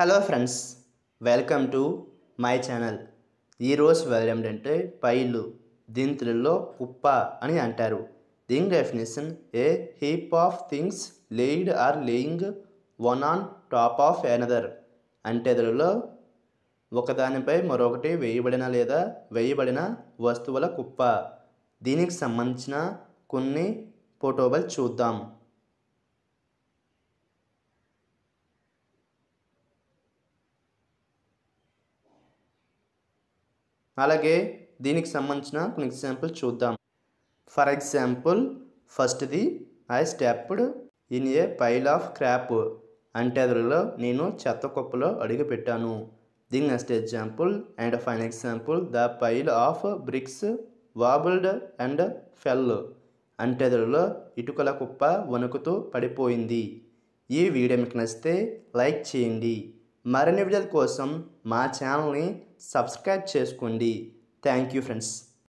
hello friends welcome to my channel ఈరోజు వేరే ఏంటంటే పైలు దీని తెలుగులో కుప్ప అని అంటారు దీని definition a heap of things laid or laying one on top of another అంటే తెలుగులో ఒకదానిపై మరొకటి వేయబడిన లేదా వేయబడిన వస్తువుల కుప్ప దీనికి సంబంధించిన కొన్ని ఫోటోబల్ చూద్దాం అలాగే దీనికి సంబంధించిన కొన్ని ఎగ్జాంపుల్ చూద్దాం ఫర్ ఎగ్జాంపుల్ ఫస్ట్ది I stepped in a pile of crap అంటే అదిలో నేను చెత్త కుప్పలో అడుగుపెట్టాను దీని next example and fine example the pile of bricks wobbled and fell అంటే అదిలో ఇటుకల కుప్ప వణుకుతూ పడిపోయింది ఈ వీడియో మీకు నచ్చితే లైక్ చేయండి మరిన్ని వీడియోల కోసం మా ఛానల్ని సబ్స్క్రైబ్ చేసుకోండి థ్యాంక్ యూ ఫ్రెండ్స్